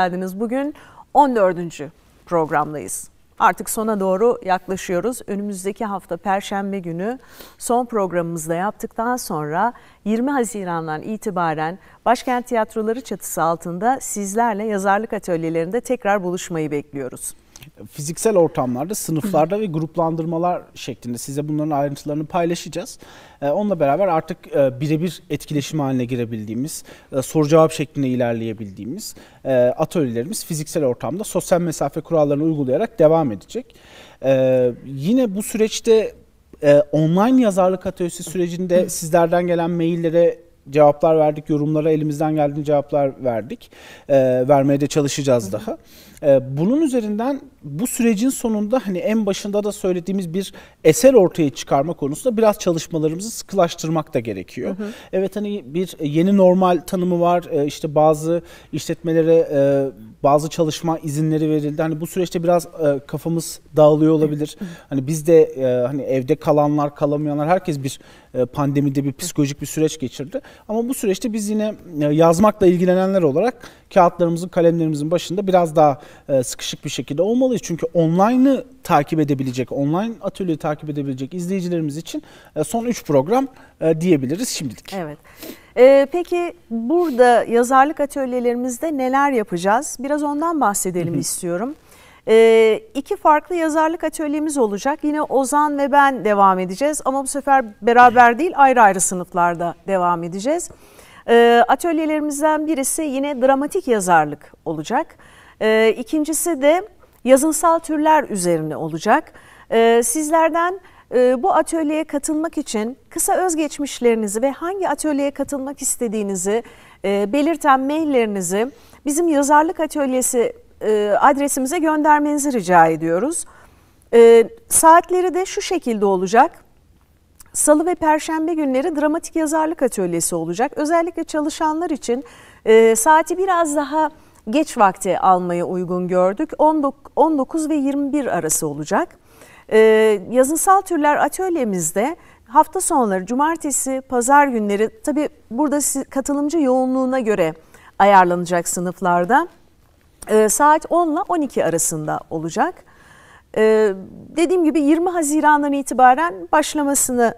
geldiniz. Bugün 14. programdayız. Artık sona doğru yaklaşıyoruz. Önümüzdeki hafta Perşembe günü son programımızda yaptıktan sonra 20 Haziran'dan itibaren Başkent Tiyatroları çatısı altında sizlerle yazarlık atölyelerinde tekrar buluşmayı bekliyoruz fiziksel ortamlarda, sınıflarda ve gruplandırmalar şeklinde size bunların ayrıntılarını paylaşacağız. Ee, onunla beraber artık e, birebir etkileşim haline girebildiğimiz, e, soru cevap şeklinde ilerleyebildiğimiz e, atölyelerimiz fiziksel ortamda sosyal mesafe kurallarını uygulayarak devam edecek. yine bu süreçte online yazarlık atölyesi sürecinde sizlerden gelen maillere cevaplar verdik. Yorumlara elimizden geldiğince cevaplar verdik. E, vermeye de çalışacağız daha. E, bunun üzerinden bu sürecin sonunda hani en başında da söylediğimiz bir eser ortaya çıkarma konusunda biraz çalışmalarımızı sıkılaştırmak da gerekiyor. Hı hı. Evet hani bir yeni normal tanımı var. E, işte bazı işletmelere e, bazı çalışma izinleri verildi. Hani bu süreçte biraz e, kafamız dağılıyor olabilir. Hani biz de e, hani evde kalanlar, kalamayanlar herkes bir e, pandemide bir psikolojik bir süreç geçirdi. Ama bu süreçte biz yine e, yazmakla ilgilenenler olarak kağıtlarımızın, kalemlerimizin başında biraz daha e, sıkışık bir şekilde olmalı yapmalıyız. Çünkü online'ı takip edebilecek, online atölyeyi takip edebilecek izleyicilerimiz için e, son 3 program e, diyebiliriz şimdilik. Evet. Ee, peki burada yazarlık atölyelerimizde neler yapacağız? Biraz ondan bahsedelim istiyorum. Ee, iki farklı yazarlık atölyemiz olacak. Yine Ozan ve ben devam edeceğiz ama bu sefer beraber değil ayrı ayrı sınıflarda devam edeceğiz. Ee, atölyelerimizden birisi yine dramatik yazarlık olacak. Ee, ikincisi de yazınsal türler üzerine olacak. Ee, sizlerden e, bu atölyeye katılmak için kısa özgeçmişlerinizi ve hangi atölyeye katılmak istediğinizi e, belirten maillerinizi bizim yazarlık atölyesi e, adresimize göndermenizi rica ediyoruz. Ee, saatleri de şu şekilde olacak. Salı ve Perşembe günleri dramatik yazarlık atölyesi olacak. Özellikle çalışanlar için saati biraz daha geç vakti almayı uygun gördük. 19 ve 21 arası olacak. Ee, yazınsal türler atölyemizde hafta sonları cumartesi, pazar günleri tabi burada katılımcı yoğunluğuna göre ayarlanacak sınıflarda ee, saat 10 ile 12 arasında olacak. Ee, dediğim gibi 20 Haziran'dan itibaren başlamasını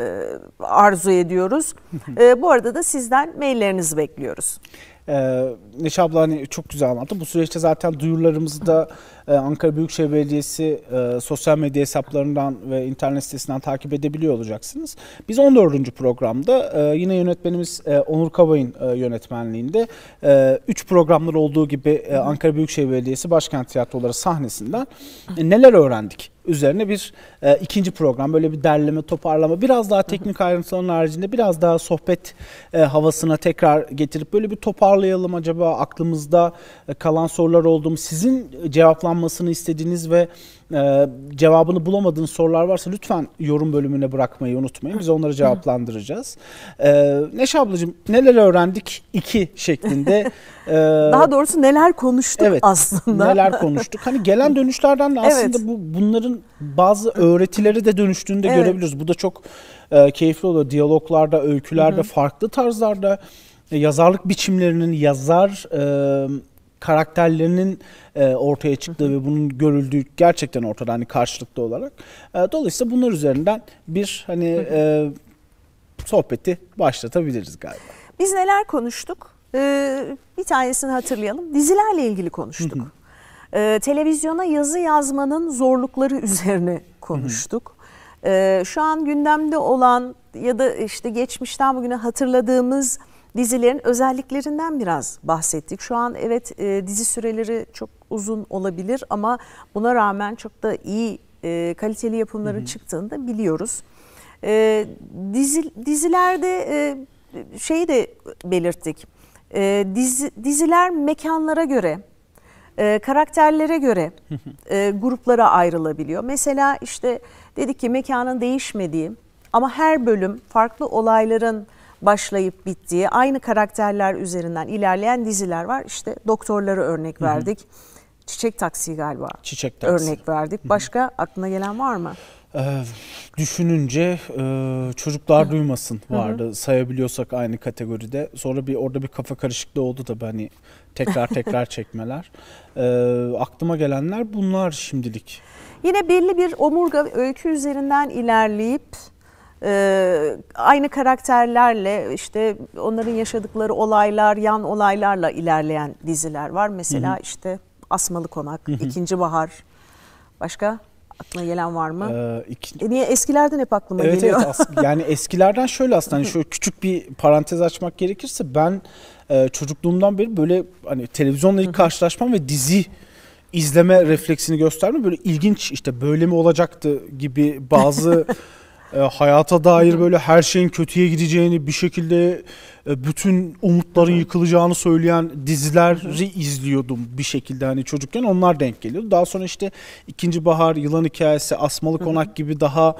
e, arzu ediyoruz. Bu arada da sizden maillerinizi bekliyoruz. Ee, Neşe abla hani çok güzel anlattı. Bu süreçte zaten duyurularımızı da ee, Ankara Büyükşehir Belediyesi e, sosyal medya hesaplarından ve internet sitesinden takip edebiliyor olacaksınız. Biz 14. programda e, yine yönetmenimiz e, Onur Kabay'ın yönetmenliğinde 3 programlar olduğu gibi Ankara Büyükşehir Belediyesi Başkent Tiyatroları sahnesinden neler öğrendik? üzerine bir e, ikinci program böyle bir derleme toparlama biraz daha teknik ayrıntıların haricinde biraz daha sohbet e, havasına tekrar getirip böyle bir toparlayalım acaba aklımızda e, kalan sorular oldu mu sizin cevaplanmak aranmasını istediğiniz ve e, cevabını bulamadığınız sorular varsa lütfen yorum bölümüne bırakmayı unutmayın. Biz onları cevaplandıracağız. E, Neşe ablacığım neler öğrendik? iki şeklinde. e, Daha doğrusu neler konuştuk evet, aslında. Neler konuştuk. Hani gelen dönüşlerden de aslında evet. bu bunların bazı öğretileri de dönüştüğünü de evet. görebiliyoruz. Bu da çok e, keyifli oluyor. Diyaloglarda, öykülerde, Hı-hı. farklı tarzlarda e, yazarlık biçimlerinin yazar e, karakterlerinin e, ortaya çıktığı ve bunun görüldüğü gerçekten ortada hani karşılıklı olarak. E, dolayısıyla bunlar üzerinden bir hani e, sohbeti başlatabiliriz galiba. Biz neler konuştuk? Ee, bir tanesini hatırlayalım. Dizilerle ilgili konuştuk. Ee, televizyona yazı yazmanın zorlukları üzerine konuştuk. Ee, şu an gündemde olan ya da işte geçmişten bugüne hatırladığımız dizilerin özelliklerinden biraz bahsettik. Şu an evet e, dizi süreleri çok uzun olabilir ama buna rağmen çok da iyi e, kaliteli yapımların çıktığını da biliyoruz. E, dizi, dizilerde e, şeyi de belirttik. E, dizi, diziler mekanlara göre e, karakterlere göre e, gruplara ayrılabiliyor. Mesela işte dedik ki mekanın değişmediği ama her bölüm farklı olayların başlayıp bittiği, aynı karakterler üzerinden ilerleyen diziler var. İşte doktorları örnek verdik. Hı hı. Çiçek Taksi galiba. Çiçek Taksi. Örnek verdik. Başka hı hı. aklına gelen var mı? Ee, düşününce e, çocuklar duymasın vardı Hı-hı. sayabiliyorsak aynı kategoride. Sonra bir orada bir kafa karışıklığı oldu da hani tekrar tekrar çekmeler. E, aklıma gelenler bunlar şimdilik. Yine belli bir omurga öykü üzerinden ilerleyip e, aynı karakterlerle işte onların yaşadıkları olaylar, yan olaylarla ilerleyen diziler var. Mesela hı hı. işte Asmalı Konak, hı hı. İkinci Bahar, başka aklına gelen var mı? Ee, iki... e niye eskilerden hep aklıma evet, geliyor? Evet as- yani eskilerden şöyle aslında hani şöyle küçük bir parantez açmak gerekirse ben e, çocukluğumdan beri böyle hani televizyonla ilk karşılaşmam ve dizi izleme refleksini gösterme böyle ilginç işte böyle mi olacaktı gibi bazı e, hayata dair böyle her şeyin kötüye gideceğini bir şekilde e, bütün umutların yıkılacağını söyleyen dizileri izliyordum bir şekilde hani çocukken onlar denk geliyordu. Daha sonra işte ikinci bahar, yılan hikayesi, asmalı konak gibi daha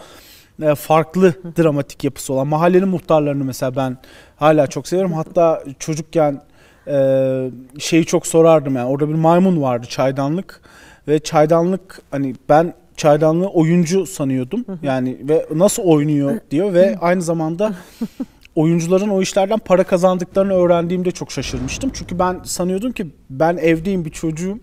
e, farklı dramatik yapısı olan mahallenin muhtarlarını mesela ben hala çok severim. Hatta çocukken e, şeyi çok sorardım yani orada bir maymun vardı çaydanlık ve çaydanlık hani ben Çaydanlı oyuncu sanıyordum. Yani ve nasıl oynuyor diyor ve aynı zamanda oyuncuların o işlerden para kazandıklarını öğrendiğimde çok şaşırmıştım. Çünkü ben sanıyordum ki ben evdeyim bir çocuğum.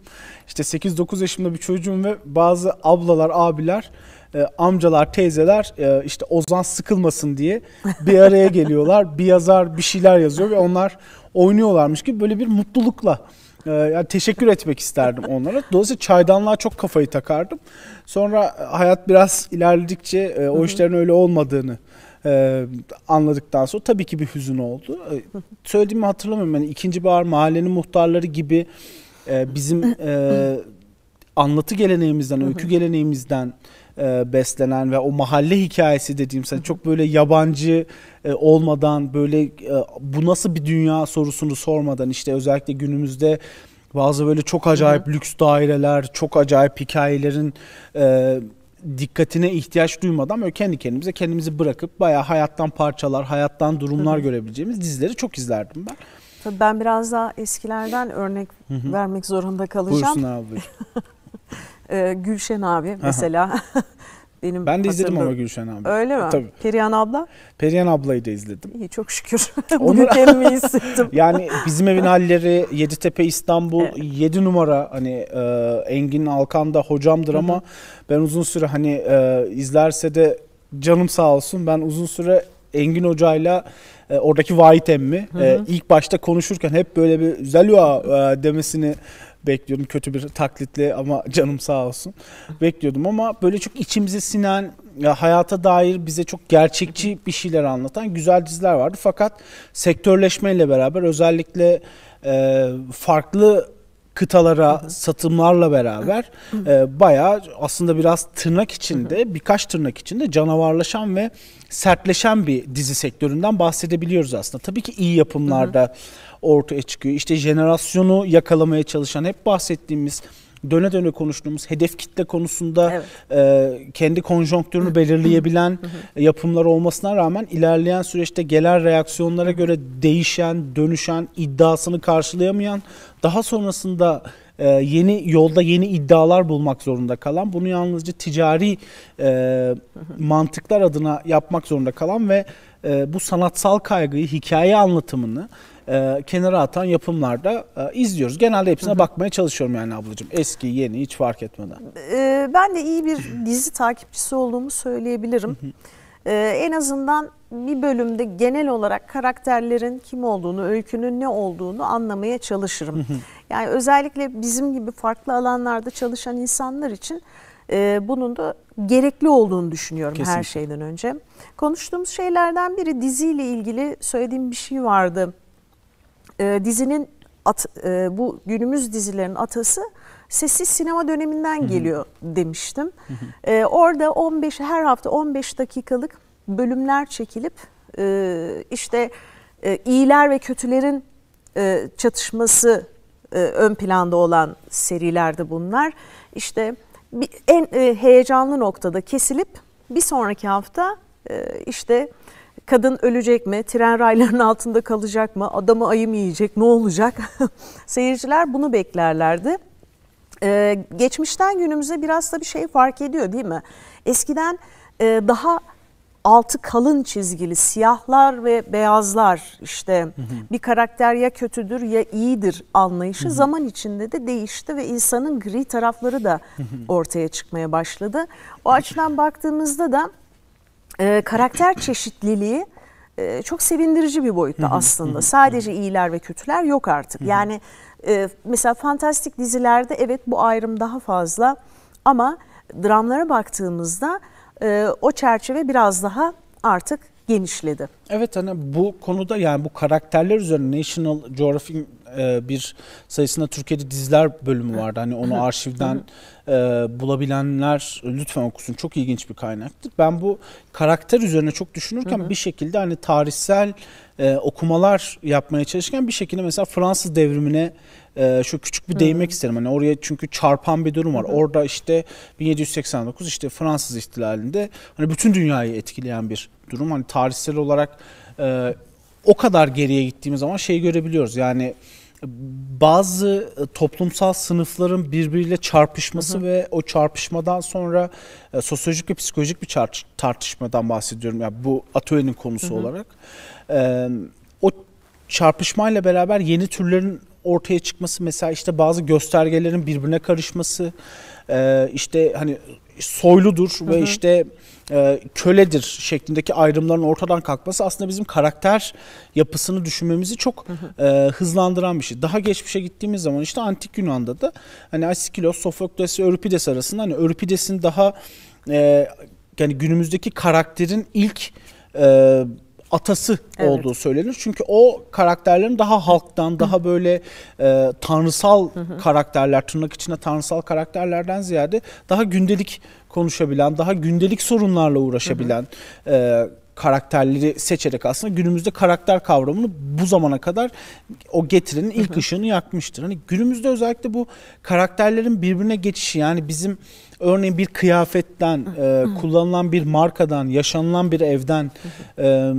İşte 8-9 yaşımda bir çocuğum ve bazı ablalar, abiler e, amcalar, teyzeler e, işte Ozan sıkılmasın diye bir araya geliyorlar. bir yazar bir şeyler yazıyor ve onlar oynuyorlarmış gibi böyle bir mutlulukla ee, yani teşekkür etmek isterdim onlara. Dolayısıyla çaydanlığa çok kafayı takardım. Sonra hayat biraz ilerledikçe e, o işlerin öyle olmadığını e, anladıktan sonra tabii ki bir hüzün oldu. E, söylediğimi hatırlamıyorum. Yani ikinci bahar mahallenin muhtarları gibi bizim anlatı geleneğimizden, öykü geleneğimizden e, beslenen ve o mahalle hikayesi dediğim sen çok böyle yabancı e, olmadan böyle e, bu nasıl bir dünya sorusunu sormadan işte özellikle günümüzde bazı böyle çok acayip Hı-hı. lüks daireler, çok acayip hikayelerin e, dikkatine ihtiyaç duymadan böyle kendi kendimize kendimizi bırakıp bayağı hayattan parçalar, hayattan durumlar Hı-hı. görebileceğimiz dizileri çok izlerdim ben. Tabii ben biraz daha eskilerden örnek Hı-hı. vermek zorunda kalacağım. Buyursun abi. Ee, Gülşen abi mesela. Benim ben de izledim ama Gülşen abi. Öyle mi? Tabii. Perihan abla? Perihan ablayı da izledim. İyi çok şükür. Bugün kendimi hissettim. yani bizim evin halleri, Yeditepe İstanbul, evet. 7 numara hani e, Engin Alkanda hocamdır Hı-hı. ama ben uzun süre hani e, izlerse de canım sağ olsun ben uzun süre Engin Hoca'yla e, oradaki Vahit emmi E, ilk başta konuşurken hep böyle bir zelua e, demesini bekliyordum. Kötü bir taklitli ama canım sağ olsun. Bekliyordum ama böyle çok içimize sinen ya hayata dair bize çok gerçekçi bir şeyler anlatan güzel diziler vardı. Fakat sektörleşmeyle beraber özellikle e, farklı kıtalara satımlarla beraber hı e, bayağı aslında biraz tırnak içinde birkaç tırnak içinde canavarlaşan ve sertleşen bir dizi sektöründen bahsedebiliyoruz aslında. Tabii ki iyi yapımlarda ortaya çıkıyor. İşte jenerasyonu yakalamaya çalışan hep bahsettiğimiz döne döne konuştuğumuz hedef kitle konusunda evet. e, kendi konjonktürünü belirleyebilen yapımlar olmasına rağmen ilerleyen süreçte gelen reaksiyonlara göre değişen, dönüşen, iddiasını karşılayamayan, daha sonrasında e, yeni yolda yeni iddialar bulmak zorunda kalan, bunu yalnızca ticari e, mantıklar adına yapmak zorunda kalan ve e, bu sanatsal kaygıyı, hikaye anlatımını e, kenara atan yapımlarda e, izliyoruz. Genelde hepsine Hı-hı. bakmaya çalışıyorum yani ablacığım. Eski, yeni hiç fark etmeden. E, ben de iyi bir dizi takipçisi olduğumu söyleyebilirim. E, en azından bir bölümde genel olarak karakterlerin kim olduğunu, öykünün ne olduğunu anlamaya çalışırım. Hı-hı. Yani özellikle bizim gibi farklı alanlarda çalışan insanlar için e, bunun da gerekli olduğunu düşünüyorum Kesinlikle. her şeyden önce. Konuştuğumuz şeylerden biri diziyle ilgili söylediğim bir şey vardı e, dizinin at, e, bu günümüz dizilerin atası sessiz sinema döneminden Hı-hı. geliyor demiştim. Hı-hı. E, orada 15 her hafta 15 dakikalık bölümler çekilip e, işte e, iyiler ve kötülerin e, çatışması e, ön planda olan serilerde bunlar. İşte bir, en e, heyecanlı noktada kesilip bir sonraki hafta e, işte Kadın ölecek mi? Tren raylarının altında kalacak mı? Adamı ayım yiyecek? Ne olacak? Seyirciler bunu beklerlerdi. Ee, geçmişten günümüze biraz da bir şey fark ediyor değil mi? Eskiden e, daha altı kalın çizgili siyahlar ve beyazlar işte hı hı. bir karakter ya kötüdür ya iyidir anlayışı hı hı. zaman içinde de değişti ve insanın gri tarafları da ortaya çıkmaya başladı. O açıdan baktığımızda da e, karakter çeşitliliği e, çok sevindirici bir boyutta aslında. Sadece iyiler ve kötüler yok artık. Yani e, mesela fantastik dizilerde evet bu ayrım daha fazla ama dramlara baktığımızda e, o çerçeve biraz daha artık genişledi. Evet hani bu konuda yani bu karakterler üzerine National Geographic e, bir sayısında Türkiye'de diziler bölümü vardı. Hani onu arşivden e, bulabilenler e, lütfen okusun. Çok ilginç bir kaynaktır. Ben bu karakter üzerine çok düşünürken bir şekilde hani tarihsel okumalar yapmaya çalışırken bir şekilde mesela Fransız devrimine ee, şu küçük bir değinmek isterim. Hani oraya çünkü çarpan bir durum var. Hı. Orada işte 1789 işte Fransız ihtilalinde hani bütün dünyayı etkileyen bir durum. Hani tarihsel olarak e, o kadar geriye gittiğimiz zaman şey görebiliyoruz. Yani bazı e, toplumsal sınıfların birbiriyle çarpışması hı hı. ve o çarpışmadan sonra e, sosyolojik ve psikolojik bir tartışmadan bahsediyorum. Yani bu atölyenin konusu hı hı. olarak. E, o çarpışmayla beraber yeni türlerin ortaya çıkması mesela işte bazı göstergelerin birbirine karışması e, işte hani soyludur hı hı. ve işte e, köledir şeklindeki ayrımların ortadan kalkması aslında bizim karakter yapısını düşünmemizi çok hı e, hızlandıran bir şey. Daha geçmişe gittiğimiz zaman işte antik Yunan'da da hani Asikilos, Sofokles ve arasında hani Euripides'in daha e, yani günümüzdeki karakterin ilk e, atası evet. olduğu söylenir. Çünkü o karakterlerin daha halktan, daha böyle e, tanrısal karakterler, tırnak içinde tanrısal karakterlerden ziyade daha gündelik konuşabilen, daha gündelik sorunlarla uğraşabilen e, karakterleri seçerek aslında günümüzde karakter kavramını bu zamana kadar o getirinin ilk hı hı. ışığını yakmıştır. Hani günümüzde özellikle bu karakterlerin birbirine geçişi yani bizim örneğin bir kıyafetten, e, kullanılan bir markadan, yaşanılan bir evden e,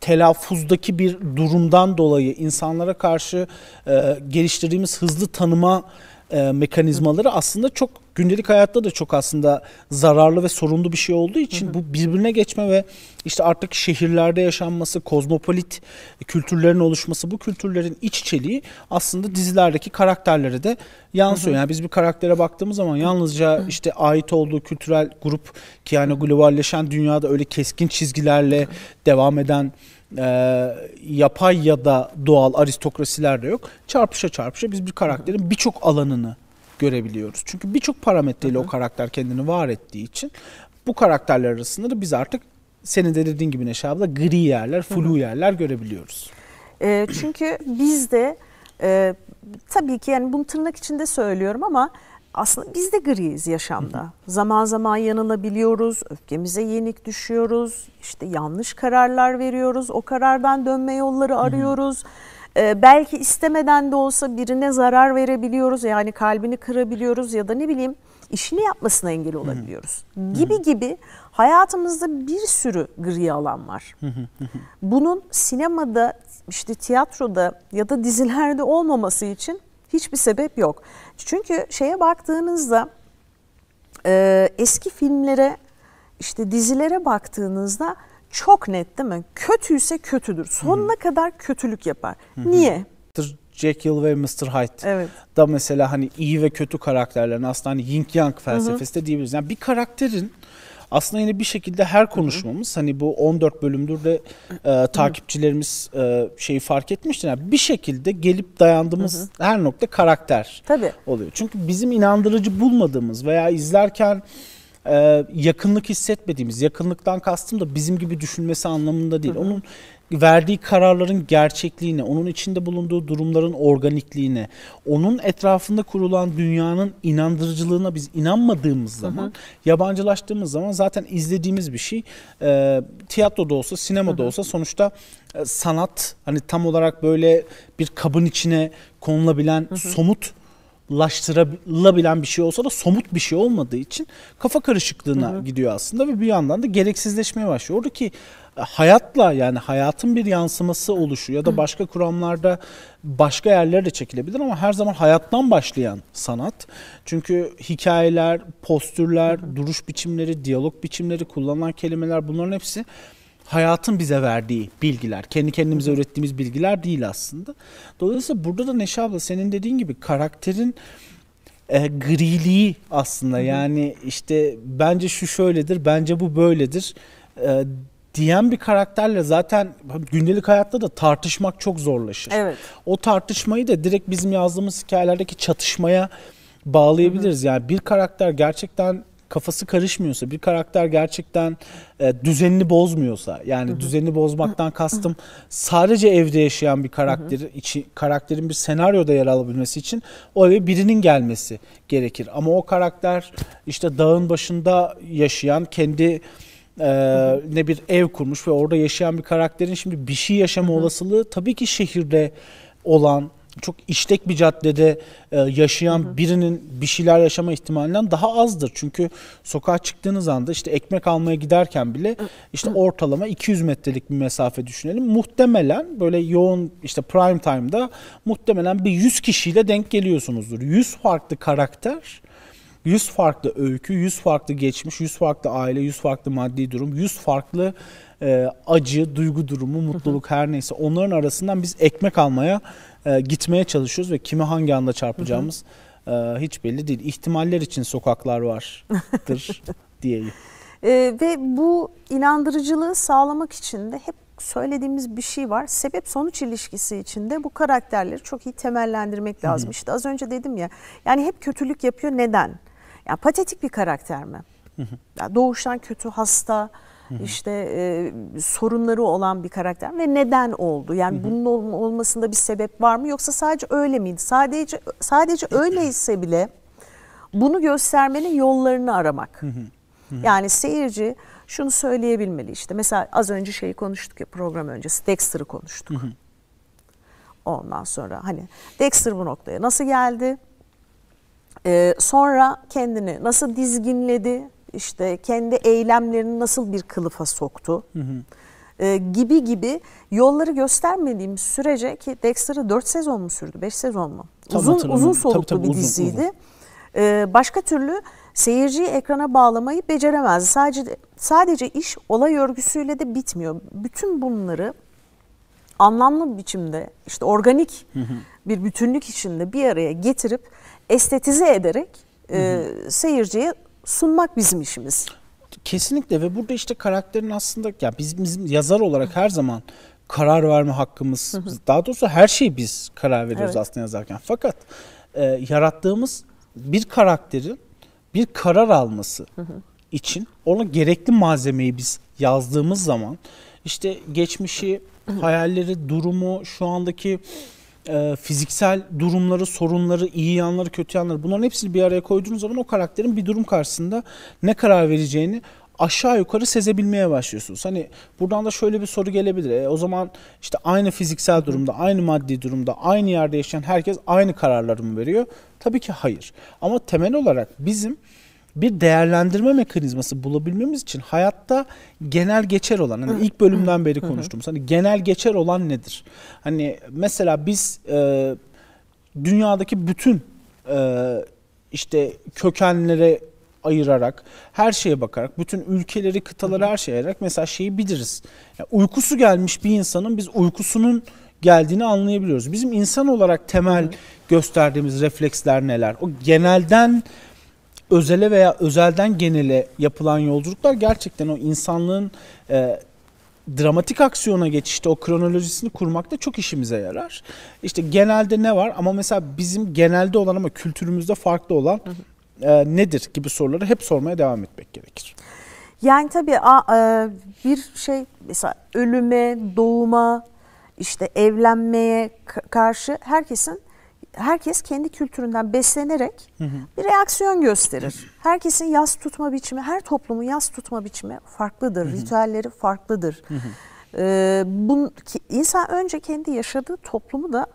telaffuzdaki bir durumdan dolayı insanlara karşı e, geliştirdiğimiz hızlı tanıma e, mekanizmaları aslında çok gündelik hayatta da çok aslında zararlı ve sorunlu bir şey olduğu için hı hı. bu birbirine geçme ve işte artık şehirlerde yaşanması, kozmopolit kültürlerin oluşması, bu kültürlerin iç içeliği aslında dizilerdeki karakterlere de yansıyor. Hı hı. Yani biz bir karaktere baktığımız zaman yalnızca hı hı. işte ait olduğu kültürel grup ki yani globalleşen dünyada öyle keskin çizgilerle hı hı. devam eden e, yapay ya da doğal aristokrasiler de yok. Çarpışa çarpışa biz bir karakterin birçok alanını görebiliyoruz. Çünkü birçok parametreyle o karakter kendini var ettiği için bu karakterler arasında da biz artık senin de dediğin gibi Neşe abla gri yerler, flu yerler görebiliyoruz. E, çünkü biz de e, tabii ki yani bunu tırnak içinde söylüyorum ama aslında biz de griyiz yaşamda. Zaman zaman yanılabiliyoruz, öfkemize yenik düşüyoruz, işte yanlış kararlar veriyoruz, o karardan dönme yolları arıyoruz. ee, belki istemeden de olsa birine zarar verebiliyoruz, yani kalbini kırabiliyoruz ya da ne bileyim işini yapmasına engel olabiliyoruz. Gibi gibi hayatımızda bir sürü gri alan var. Bunun sinemada, işte tiyatroda ya da dizilerde olmaması için hiçbir sebep yok. Çünkü şeye baktığınızda e, eski filmlere işte dizilere baktığınızda çok net değil mi? Kötüyse kötüdür. Sonuna Hı-hı. kadar kötülük yapar. Hı-hı. Niye? Jekyll ve Mr. Hyde evet. da mesela hani iyi ve kötü karakterlerin aslında hani yin yang felsefesi hı de diyebiliriz. Yani bir karakterin aslında yine bir şekilde her konuşmamız hani bu 14 bölümdür de e, takipçilerimiz e, şeyi fark etmiştir. Yani bir şekilde gelip dayandığımız her nokta karakter Tabii. oluyor. Çünkü bizim inandırıcı bulmadığımız veya izlerken e, yakınlık hissetmediğimiz, yakınlıktan kastım da bizim gibi düşünmesi anlamında değil. Hı hı. Onun verdiği kararların gerçekliğine, onun içinde bulunduğu durumların organikliğine, onun etrafında kurulan dünyanın inandırıcılığına biz inanmadığımız zaman, hı hı. yabancılaştığımız zaman zaten izlediğimiz bir şey e, tiyatroda olsa, sinemada hı hı. olsa sonuçta e, sanat hani tam olarak böyle bir kabın içine konulabilen hı hı. somut laştırılabilen bir şey olsa da somut bir şey olmadığı için kafa karışıklığına hı hı. gidiyor aslında ve bir yandan da gereksizleşmeye başlıyor. ki hayatla yani hayatın bir yansıması oluşuyor ya da başka kuramlarda başka yerlere de çekilebilir ama her zaman hayattan başlayan sanat. Çünkü hikayeler, postürler, duruş biçimleri, diyalog biçimleri, kullanılan kelimeler bunların hepsi hayatın bize verdiği bilgiler. Kendi kendimize öğrettiğimiz bilgiler değil aslında. Dolayısıyla burada da Neşe abla senin dediğin gibi karakterin e, griliği aslında. Yani işte bence şu şöyledir, bence bu böyledir e, diyen bir karakterle zaten gündelik hayatta da tartışmak çok zorlaşır. Evet. O tartışmayı da direkt bizim yazdığımız hikayelerdeki çatışmaya bağlayabiliriz. Hı hı. Yani bir karakter gerçekten kafası karışmıyorsa, bir karakter gerçekten e, düzenini bozmuyorsa, yani Hı-hı. düzenini bozmaktan kastım sadece evde yaşayan bir karakter için karakterin bir senaryoda yer alabilmesi için o eve birinin gelmesi gerekir. Ama o karakter işte dağın başında yaşayan kendi ee, ne bir ev kurmuş ve orada yaşayan bir karakterin şimdi bir şey yaşama Hı-hı. olasılığı tabii ki şehirde olan çok işlek bir caddede e, yaşayan birinin bir şeyler yaşama ihtimalinden daha azdır. Çünkü sokağa çıktığınız anda işte ekmek almaya giderken bile işte ortalama 200 metrelik bir mesafe düşünelim. Muhtemelen böyle yoğun işte prime time'da muhtemelen bir 100 kişiyle denk geliyorsunuzdur. 100 farklı karakter 100 farklı öykü, 100 farklı geçmiş, 100 farklı aile, 100 farklı maddi durum, 100 farklı e, acı, duygu durumu, mutluluk her neyse onların arasından biz ekmek almaya e, gitmeye çalışıyoruz ve kime hangi anda çarpacağımız e, hiç belli değil. İhtimaller için sokaklar vardır diyeyim. E, ve bu inandırıcılığı sağlamak için de hep söylediğimiz bir şey var. Sebep sonuç ilişkisi içinde bu karakterleri çok iyi temellendirmek lazım. Hı hı. İşte az önce dedim ya. Yani hep kötülük yapıyor neden? Ya patetik bir karakter mi? Hı hı. Ya doğuştan kötü, hasta, işte e, sorunları olan bir karakter ve neden oldu? Yani bunun ol- olmasında bir sebep var mı yoksa sadece öyle miydi? Sadece sadece öyleyse bile bunu göstermenin yollarını aramak. Yani seyirci şunu söyleyebilmeli işte. Mesela az önce şeyi konuştuk ya program öncesi Dexter'ı konuştuk. Ondan sonra hani Dexter bu noktaya nasıl geldi? Ee, sonra kendini nasıl dizginledi? işte kendi eylemlerini nasıl bir kılıfa soktu hı hı. E, gibi gibi yolları göstermediğim sürece ki Dexter'ı 4 sezon mu sürdü 5 sezon mu? Tam uzun uzun soluklu tabii, tabii, bir diziydi. uzun, diziydi. Uzun. E, başka türlü seyirciyi ekrana bağlamayı beceremezdi. Sadece sadece iş olay örgüsüyle de bitmiyor. Bütün bunları anlamlı bir biçimde işte organik hı hı. bir bütünlük içinde bir araya getirip estetize ederek E, seyirciye sunmak bizim işimiz. Kesinlikle ve burada işte karakterin aslında ya biz bizim yazar olarak her zaman karar verme hakkımız, daha doğrusu her şeyi biz karar veriyoruz evet. aslında yazarken. Fakat e, yarattığımız bir karakterin bir karar alması için ona gerekli malzemeyi biz yazdığımız zaman işte geçmişi, hayalleri, durumu, şu andaki e, fiziksel durumları, sorunları, iyi yanları, kötü yanları bunların hepsini bir araya koyduğunuz zaman o karakterin bir durum karşısında ne karar vereceğini aşağı yukarı sezebilmeye başlıyorsunuz. Hani buradan da şöyle bir soru gelebilir. E, o zaman işte aynı fiziksel durumda, aynı maddi durumda, aynı yerde yaşayan herkes aynı kararları mı veriyor? Tabii ki hayır. Ama temel olarak bizim bir değerlendirme mekanizması bulabilmemiz için hayatta genel geçer olan hani ilk bölümden beri konuştum. hani genel geçer olan nedir? Hani mesela biz e, dünyadaki bütün e, işte kökenlere ayırarak, her şeye bakarak, bütün ülkeleri, kıtaları her şeye ayırarak mesela şeyi biliriz. Yani uykusu gelmiş bir insanın biz uykusunun geldiğini anlayabiliyoruz. Bizim insan olarak temel gösterdiğimiz refleksler neler? O genelden özele veya özelden genele yapılan yolculuklar gerçekten o insanlığın e, dramatik aksiyona geçişte o kronolojisini kurmakta çok işimize yarar. İşte genelde ne var ama mesela bizim genelde olan ama kültürümüzde farklı olan e, nedir gibi soruları hep sormaya devam etmek gerekir. Yani tabii a, a, e, bir şey mesela ölüme, doğuma, işte evlenmeye karşı herkesin herkes kendi kültüründen beslenerek hı hı. bir reaksiyon gösterir. Herkesin yas tutma biçimi, her toplumun yas tutma biçimi farklıdır. Hı hı. Ritüelleri farklıdır. Hı hı. Ee, bun, ki, insan önce kendi yaşadığı toplumu da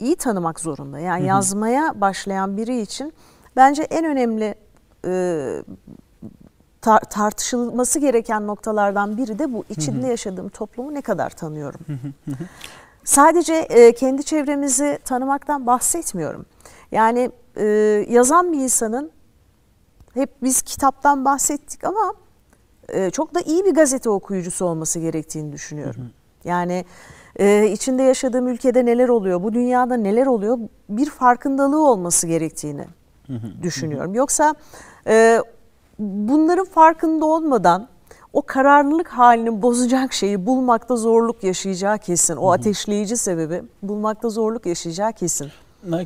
iyi tanımak zorunda. Yani hı hı. yazmaya başlayan biri için bence en önemli e, tar tartışılması gereken noktalardan biri de bu. İçinde hı hı. yaşadığım toplumu ne kadar tanıyorum. Hı hı hı sadece e, kendi çevremizi tanımaktan bahsetmiyorum. Yani e, yazan bir insanın hep biz kitaptan bahsettik ama e, çok da iyi bir gazete okuyucusu olması gerektiğini düşünüyorum. Yani içinde yaşadığım ülkede neler oluyor, bu dünyada neler oluyor bir farkındalığı olması gerektiğini düşünüyorum. Yoksa bunların farkında olmadan o kararlılık halini bozacak şeyi bulmakta zorluk yaşayacağı kesin. O ateşleyici sebebi bulmakta zorluk yaşayacağı kesin.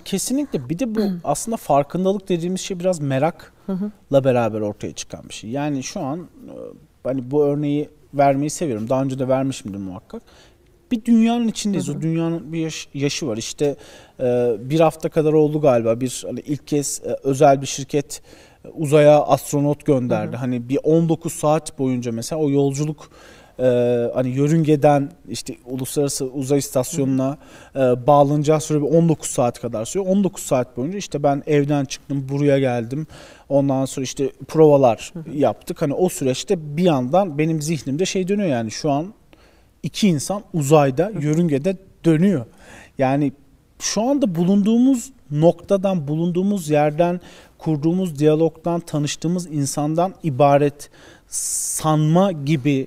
Kesinlikle. Bir de bu aslında farkındalık dediğimiz şey biraz merakla beraber ortaya çıkan bir şey. Yani şu an e, hani bu örneği vermeyi seviyorum. Daha önce de vermişimdir muhakkak bir dünyanın içindeyiz. Hı hı. O dünyanın bir yaş, yaşı var. İşte e, bir hafta kadar oldu galiba bir hani ilk kez e, özel bir şirket uzaya astronot gönderdi. Hı hı. Hani bir 19 saat boyunca mesela o yolculuk e, hani yörüngeden işte uluslararası uzay istasyonuna e, bağlanacağı süre bir 19 saat kadar sürüyor. 19 saat boyunca işte ben evden çıktım buraya geldim. Ondan sonra işte provalar hı hı. yaptık. Hani o süreçte bir yandan benim zihnimde şey dönüyor yani şu an iki insan uzayda hı yörüngede dönüyor. Yani şu anda bulunduğumuz noktadan bulunduğumuz yerden kurduğumuz diyalogdan, tanıştığımız insandan ibaret sanma gibi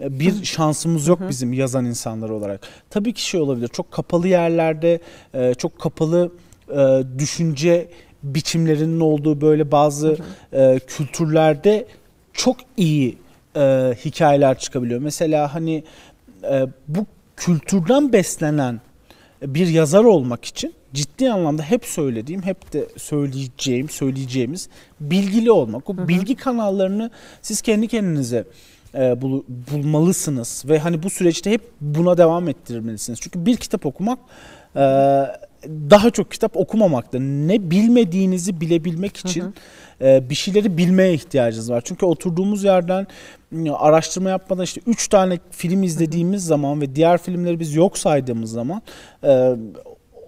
e, bir şansımız yok bizim yazan insanlar olarak. Tabii ki şey olabilir. Çok kapalı yerlerde, e, çok kapalı e, düşünce biçimlerinin olduğu böyle bazı kültürlerde çok iyi hikayeler çıkabiliyor. Mesela hani bu kültürden beslenen bir yazar olmak için ciddi anlamda hep söylediğim, hep de söyleyeceğim, söyleyeceğimiz bilgili olmak. O hı hı. bilgi kanallarını siz kendi kendinize e, bul, bulmalısınız ve hani bu süreçte hep buna devam ettirmelisiniz. Çünkü bir kitap okumak e, daha çok kitap okumamakta. Ne bilmediğinizi bilebilmek için hı hı. bir şeyleri bilmeye ihtiyacınız var. Çünkü oturduğumuz yerden ıı, araştırma yapmadan işte 3 tane film izlediğimiz hı hı. zaman ve diğer filmleri biz yok saydığımız zaman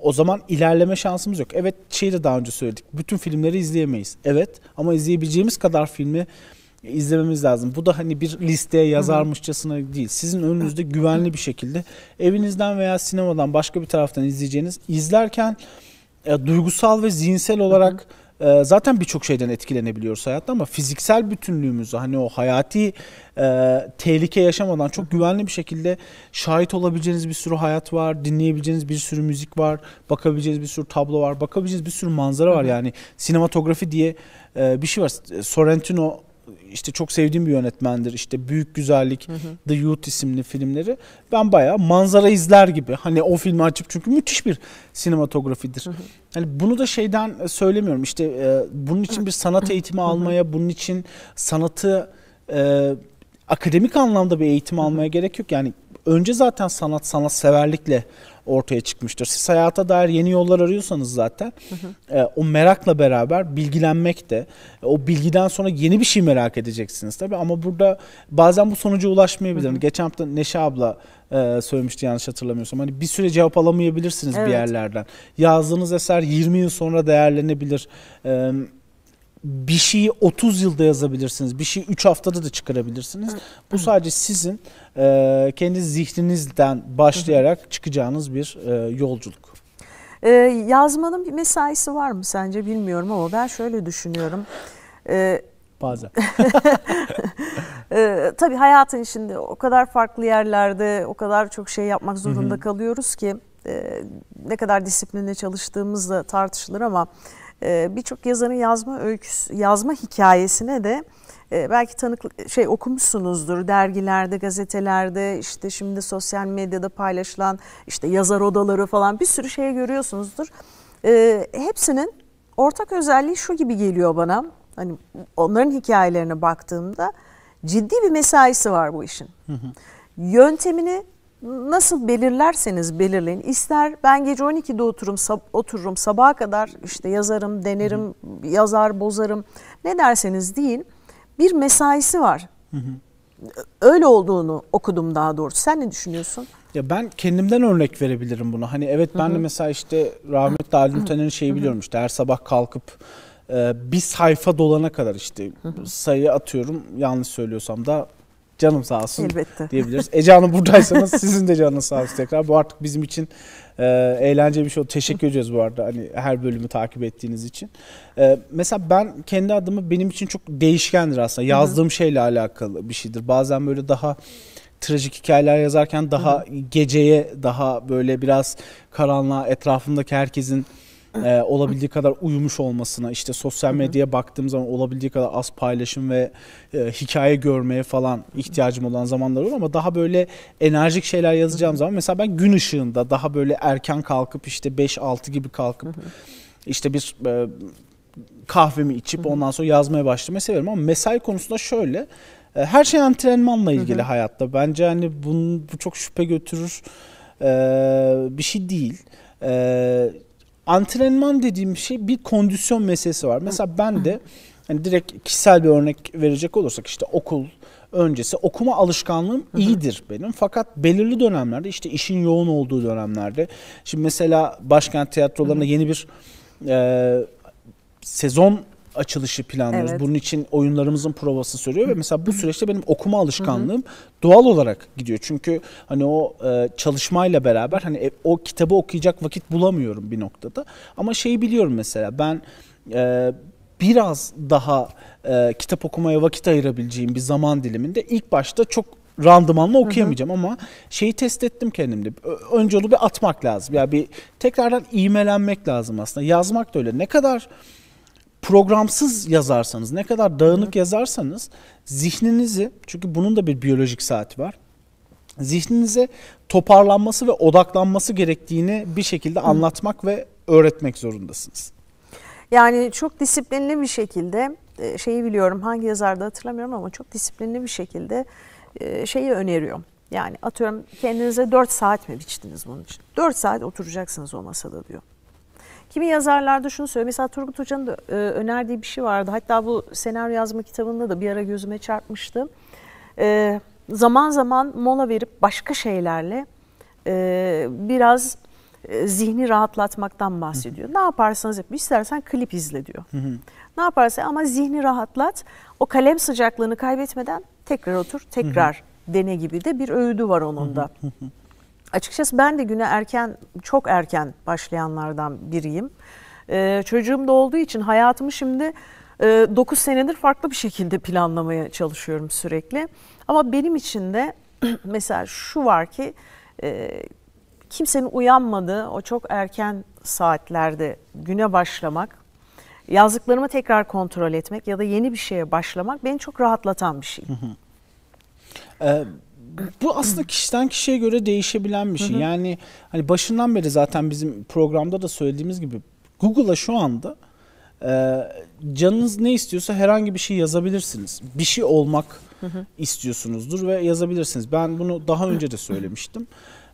o zaman ilerleme şansımız yok. Evet şeyi de daha önce söyledik. Bütün filmleri izleyemeyiz. Evet ama izleyebileceğimiz kadar filmi izlememiz lazım. Bu da hani bir listeye yazarmışçasına değil. Sizin önünüzde güvenli bir şekilde evinizden veya sinemadan başka bir taraftan izleyeceğiniz izlerken e, duygusal ve zihinsel olarak e, zaten birçok şeyden etkilenebiliyoruz hayatta ama fiziksel bütünlüğümüzü hani o hayati e, tehlike yaşamadan çok güvenli bir şekilde şahit olabileceğiniz bir sürü hayat var, dinleyebileceğiniz bir sürü müzik var, bakabileceğiniz bir sürü tablo var, bakabileceğiniz bir sürü manzara var. Yani sinematografi diye e, bir şey var. E, Sorrentino işte çok sevdiğim bir yönetmendir. İşte Büyük Güzellik, hı hı. The Youth isimli filmleri. Ben bayağı manzara izler gibi. Hani o filmi açıp çünkü müthiş bir sinematografidir. Hani bunu da şeyden e, söylemiyorum. İşte e, bunun için bir sanat eğitimi almaya, bunun için sanatı e, akademik anlamda bir eğitim almaya gerek yok. Yani önce zaten sanat sanat severlikle ortaya çıkmıştır. Siz hayata dair yeni yollar arıyorsanız zaten hı hı. E, o merakla beraber bilgilenmek de e, o bilgiden sonra yeni bir şey merak edeceksiniz tabii ama burada bazen bu sonuca ulaşmayabilirim. Hı hı. Geçen hafta Neşe abla e, söylemişti yanlış hatırlamıyorsam. Hani bir süre cevap alamayabilirsiniz evet. bir yerlerden. Yazdığınız eser 20 yıl sonra değerlenebilir. Evet bir şeyi 30 yılda yazabilirsiniz. Bir şeyi 3 haftada da çıkarabilirsiniz. Bu sadece sizin e, kendi zihninizden başlayarak çıkacağınız bir e, yolculuk. Ee, yazmanın bir mesaisi var mı sence bilmiyorum ama ben şöyle düşünüyorum. Ee, Bazen. ee, tabii hayatın içinde o kadar farklı yerlerde o kadar çok şey yapmak zorunda kalıyoruz ki e, ne kadar disiplinle da tartışılır ama... Ee, birçok yazarın yazma öyküsü, yazma hikayesine de e, belki tanık şey okumuşsunuzdur dergilerde, gazetelerde, işte şimdi sosyal medyada paylaşılan işte yazar odaları falan bir sürü şey görüyorsunuzdur. Ee, hepsinin ortak özelliği şu gibi geliyor bana. Hani onların hikayelerine baktığımda ciddi bir mesaisi var bu işin. Hı hı. Yöntemini nasıl belirlerseniz belirleyin. İster ben gece 12'de otururum, sab otururum sabaha kadar işte yazarım, denerim, Hı-hı. yazar, bozarım. Ne derseniz deyin. Bir mesaisi var. Hı-hı. Öyle olduğunu okudum daha doğrusu. Sen ne düşünüyorsun? Ya ben kendimden örnek verebilirim bunu. Hani evet ben Hı-hı. de mesela işte rahmetli Halim Taner'in şeyi biliyorum işte her sabah kalkıp e, bir sayfa dolana kadar işte sayı atıyorum yanlış söylüyorsam da Canım sağ olsun Elbette. diyebiliriz. Ece Hanım buradaysanız sizin de canınız sağ olsun tekrar. Bu artık bizim için e, eğlenceli bir şey oldu. Teşekkür ediyoruz bu arada hani her bölümü takip ettiğiniz için. E, mesela ben kendi adımı benim için çok değişkendir aslında. Yazdığım Hı-hı. şeyle alakalı bir şeydir. Bazen böyle daha trajik hikayeler yazarken daha Hı-hı. geceye daha böyle biraz karanlığa etrafımdaki herkesin e, olabildiği kadar uyumuş olmasına işte sosyal medyaya baktığım zaman olabildiği kadar az paylaşım ve e, hikaye görmeye falan ihtiyacım olan zamanlar olur ama daha böyle enerjik şeyler yazacağım zaman mesela ben gün ışığında daha böyle erken kalkıp işte 5-6 gibi kalkıp işte bir e, kahvemi içip ondan sonra yazmaya başlamayı severim ama mesai konusunda şöyle e, her şey antrenmanla ilgili hı hı. hayatta. Bence hani bunu, bu çok şüphe götürür ee, bir şey değil. Ee, antrenman dediğim şey bir kondisyon meselesi var. Mesela ben de hani direkt kişisel bir örnek verecek olursak işte okul öncesi okuma alışkanlığım iyidir benim. Fakat belirli dönemlerde işte işin yoğun olduğu dönemlerde şimdi mesela başkent tiyatrolarında yeni bir e, sezon açılışı planlıyoruz. Evet. Bunun için oyunlarımızın provası sürüyor ve mesela bu süreçte benim okuma alışkanlığım Hı-hı. doğal olarak gidiyor. Çünkü hani o e, çalışmayla beraber hani e, o kitabı okuyacak vakit bulamıyorum bir noktada. Ama şeyi biliyorum mesela ben e, biraz daha e, kitap okumaya vakit ayırabileceğim bir zaman diliminde ilk başta çok randımanla okuyamayacağım hı hı. ama şeyi test ettim kendimde. Önce onu bir atmak lazım. Ya yani bir tekrardan iğmelenmek lazım aslında. Yazmak da öyle. Ne kadar programsız yazarsanız, ne kadar dağınık yazarsanız zihninizi çünkü bunun da bir biyolojik saati var. Zihninize toparlanması ve odaklanması gerektiğini bir şekilde anlatmak ve öğretmek zorundasınız. Yani çok disiplinli bir şekilde e, şeyi biliyorum hangi yazarda hatırlamıyorum ama çok disiplinli bir şekilde e, şeyi öneriyor. Yani atıyorum kendinize 4 saat mi biçtiniz bunun için? 4 saat oturacaksınız o masada diyor. Kimi yazarlarda şunu söylüyor. Mesela Turgut Hoca'nın da e, önerdiği bir şey vardı. Hatta bu senaryo yazma kitabında da bir ara gözüme çarpmıştı. E, zaman zaman mola verip başka şeylerle e, biraz e, zihni rahatlatmaktan bahsediyor. Hı hı. Ne yaparsanız yapın. İstersen klip izle diyor. Hı hı. Ne yaparsan ama zihni rahatlat. O kalem sıcaklığını kaybetmeden tekrar otur, tekrar hı hı. dene gibi de bir öğüdü var onun da. Hı hı açıkçası ben de güne erken, çok erken başlayanlardan biriyim. Ee, çocuğum da olduğu için hayatımı şimdi e, 9 senedir farklı bir şekilde planlamaya çalışıyorum sürekli. Ama benim için de mesela şu var ki e, kimsenin uyanmadığı o çok erken saatlerde güne başlamak, yazdıklarımı tekrar kontrol etmek ya da yeni bir şeye başlamak beni çok rahatlatan bir şey. Hı ee, bu aslında kişiden kişiye göre değişebilen bir şey. Hı hı. Yani hani başından beri zaten bizim programda da söylediğimiz gibi Google'a şu anda e, canınız ne istiyorsa herhangi bir şey yazabilirsiniz. Bir şey olmak hı hı. istiyorsunuzdur ve yazabilirsiniz. Ben bunu daha önce de söylemiştim.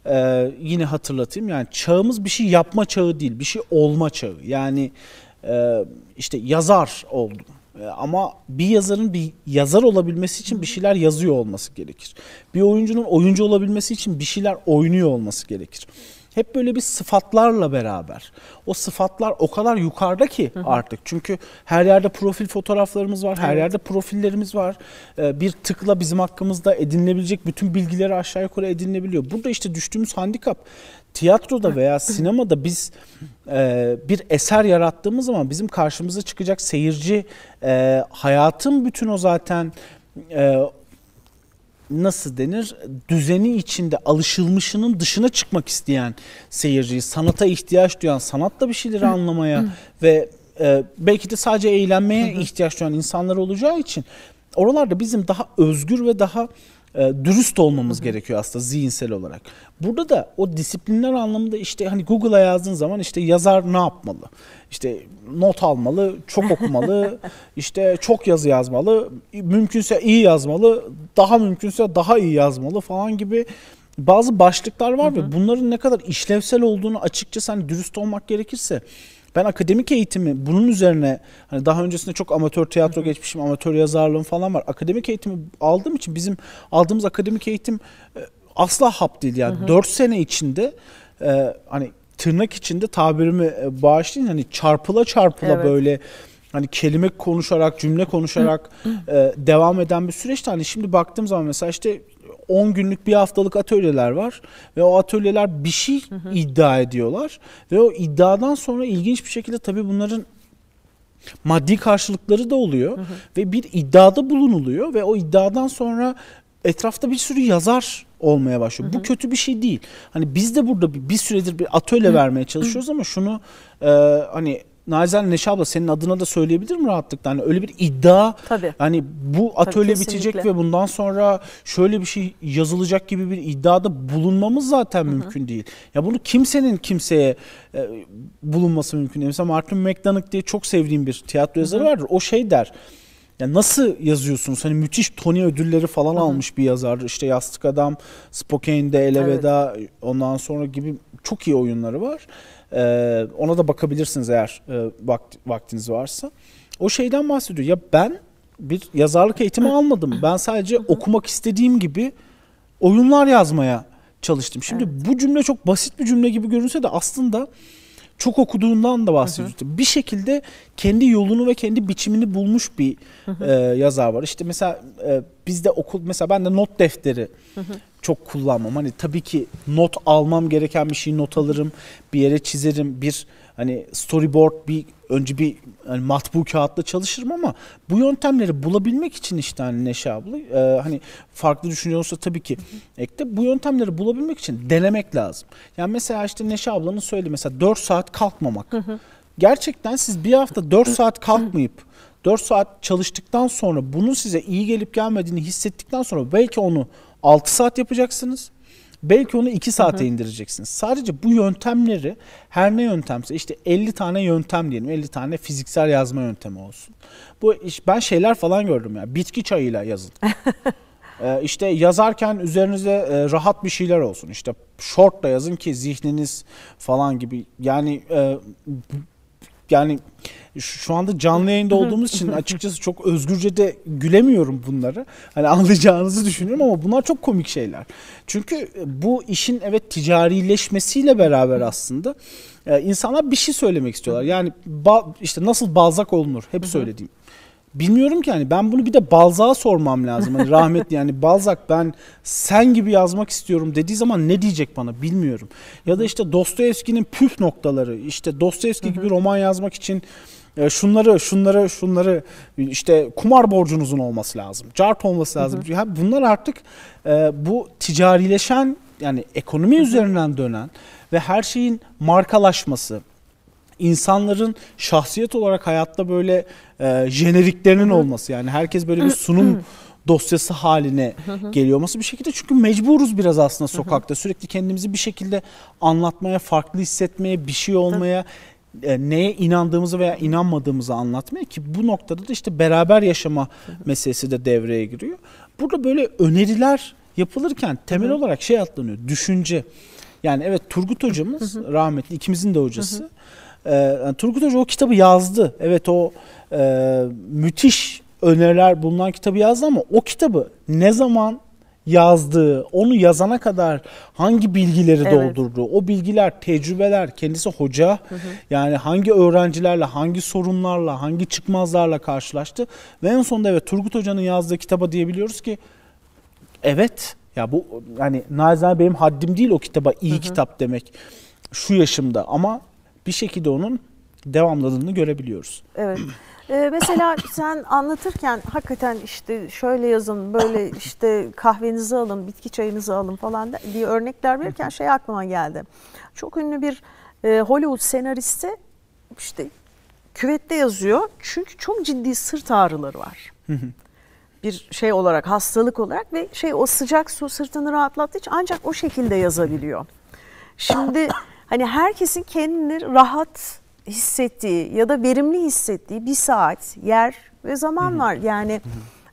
E, yine hatırlatayım yani çağımız bir şey yapma çağı değil bir şey olma çağı. Yani e, işte yazar oldum ee, ama bir yazarın bir yazar olabilmesi için bir şeyler yazıyor olması gerekir. Bir oyuncunun oyuncu olabilmesi için bir şeyler oynuyor olması gerekir hep böyle bir sıfatlarla beraber. O sıfatlar o kadar yukarıda ki artık. Çünkü her yerde profil fotoğraflarımız var, her yerde profillerimiz var. Ee, bir tıkla bizim hakkımızda edinilebilecek bütün bilgileri aşağı yukarı edinilebiliyor. Burada işte düştüğümüz handikap tiyatroda veya sinemada biz e, bir eser yarattığımız zaman bizim karşımıza çıkacak seyirci e, hayatın bütün o zaten e, nasıl denir düzeni içinde alışılmışının dışına çıkmak isteyen seyirciyi sanata ihtiyaç duyan sanatla bir şeyleri anlamaya ve e, belki de sadece eğlenmeye ihtiyaç duyan insanlar olacağı için oralarda bizim daha özgür ve daha e, dürüst olmamız gerekiyor aslında zihinsel olarak. Burada da o disiplinler anlamında işte hani Google'a yazdığın zaman işte yazar ne yapmalı? İşte not almalı, çok okumalı, işte çok yazı yazmalı, mümkünse iyi yazmalı, daha mümkünse daha iyi yazmalı falan gibi bazı başlıklar var Hı-hı. ve bunların ne kadar işlevsel olduğunu açıkçası hani dürüst olmak gerekirse ben akademik eğitimi bunun üzerine hani daha öncesinde çok amatör tiyatro geçmişim, amatör yazarlığım falan var. Akademik eğitimi aldığım için bizim aldığımız akademik eğitim e, asla hap değil yani. Hı hı. 4 sene içinde e, hani tırnak içinde tabirimi e, bağışlayın hani çarpıla çarpıla evet. böyle hani kelime konuşarak cümle konuşarak e, devam eden bir süreçti. Hani şimdi baktığım zaman mesela işte 10 günlük bir haftalık atölyeler var ve o atölyeler bir şey hı hı. iddia ediyorlar ve o iddiadan sonra ilginç bir şekilde tabii bunların maddi karşılıkları da oluyor hı hı. ve bir iddiada bulunuluyor ve o iddiadan sonra etrafta bir sürü yazar olmaya başlıyor. Hı hı. Bu kötü bir şey değil. Hani biz de burada bir, bir süredir bir atölye hı. vermeye çalışıyoruz hı. ama şunu e, hani Nazan Neşe abla senin adına da söyleyebilir mi rahatlıkla? Hani öyle bir iddia. Tabii. Hani bu atölye Tabii, bitecek ve bundan sonra şöyle bir şey yazılacak gibi bir iddiada bulunmamız zaten Hı-hı. mümkün değil. Ya bunu kimsenin kimseye e, bulunması mümkün değil. Mesela Martin McDonagh diye çok sevdiğim bir tiyatro yazarı Hı-hı. vardır. O şey der. Ya nasıl yazıyorsunuz? Hani müthiş Tony ödülleri falan Hı-hı. almış bir yazar. İşte Yastık Adam, Spokane'de, Eleveda evet. ondan sonra gibi çok iyi oyunları var. Ee, ona da bakabilirsiniz eğer e, vakt, vaktiniz varsa. O şeyden bahsediyor. Ya ben bir yazarlık eğitimi almadım. Ben sadece Hı-hı. okumak istediğim gibi oyunlar yazmaya çalıştım. Şimdi evet. bu cümle çok basit bir cümle gibi görünse de aslında çok okuduğundan da bahsediyor. Hı hı. Bir şekilde kendi yolunu ve kendi biçimini bulmuş bir hı hı. E, yazar var. İşte mesela e, bizde okul mesela ben de not defteri hı hı. çok kullanmam. Hani tabii ki not almam gereken bir şeyi not alırım, bir yere çizerim, bir hani storyboard bir önce bir hani matbu kağıtla çalışırım ama bu yöntemleri bulabilmek için işte hani Neşe abla e, hani farklı düşünce tabii ki ekte bu yöntemleri bulabilmek için denemek lazım. Yani mesela işte Neşe ablanın söyledi mesela 4 saat kalkmamak. Hı hı. Gerçekten siz bir hafta 4 saat kalkmayıp 4 saat çalıştıktan sonra bunun size iyi gelip gelmediğini hissettikten sonra belki onu 6 saat yapacaksınız. Belki onu 2 saate hı hı. indireceksiniz. Sadece bu yöntemleri her ne yöntemse işte 50 tane yöntem diyelim. 50 tane fiziksel yazma yöntemi olsun. Bu iş, ben şeyler falan gördüm ya. Bitki çayıyla yazın. ee, işte yazarken üzerinize e, rahat bir şeyler olsun. İşte short yazın ki zihniniz falan gibi. Yani e, yani şu anda canlı yayında olduğumuz için açıkçası çok özgürce de gülemiyorum bunları. Hani anlayacağınızı düşünüyorum ama bunlar çok komik şeyler. Çünkü e, bu işin evet ticarileşmesiyle beraber aslında e, insanlar bir şey söylemek istiyorlar. Yani işte nasıl balzak olunur hep söylediğim bilmiyorum ki hani ben bunu bir de Balzac'a sormam lazım. Hani rahmetli yani Balzac ben sen gibi yazmak istiyorum dediği zaman ne diyecek bana bilmiyorum. Ya da işte Dostoyevski'nin püf noktaları işte Dostoyevski gibi roman yazmak için e, şunları şunları şunları işte kumar borcunuzun olması lazım. Cart olması lazım. Hı hı. Yani bunlar artık e, bu ticarileşen yani ekonomi üzerinden dönen ve her şeyin markalaşması, insanların şahsiyet olarak hayatta böyle e, jeneriklerinin olması yani herkes böyle bir sunum dosyası haline geliyor olması bir şekilde çünkü mecburuz biraz aslında sokakta sürekli kendimizi bir şekilde anlatmaya, farklı hissetmeye, bir şey olmaya e, neye inandığımızı veya inanmadığımızı anlatmaya ki bu noktada da işte beraber yaşama meselesi de devreye giriyor. Burada böyle öneriler yapılırken temel olarak şey atlanıyor, düşünce. Yani evet Turgut hocamız rahmetli ikimizin de hocası e, Turgut Hoca o kitabı yazdı. Evet o e, müthiş öneriler bulunan kitabı yazdı ama o kitabı ne zaman yazdığı, onu yazana kadar hangi bilgileri evet. doldurduğu, o bilgiler, tecrübeler, kendisi hoca, hı hı. yani hangi öğrencilerle, hangi sorunlarla, hangi çıkmazlarla karşılaştı ve en sonunda evet Turgut Hoca'nın yazdığı kitaba diyebiliyoruz ki evet ya bu hani nazar benim haddim değil o kitaba iyi hı hı. kitap demek şu yaşımda ama bir şekilde onun devamladığını görebiliyoruz. Evet. Ee, mesela sen anlatırken hakikaten işte şöyle yazın, böyle işte kahvenizi alın, bitki çayınızı alın falan diye örnekler verirken şey aklıma geldi. Çok ünlü bir e, Hollywood senaristi işte küvette yazıyor. Çünkü çok ciddi sırt ağrıları var. bir şey olarak, hastalık olarak ve şey o sıcak su sırtını rahatlattığı için ancak o şekilde yazabiliyor. Şimdi hani herkesin kendini rahat hissettiği ya da verimli hissettiği bir saat, yer ve zaman var. Yani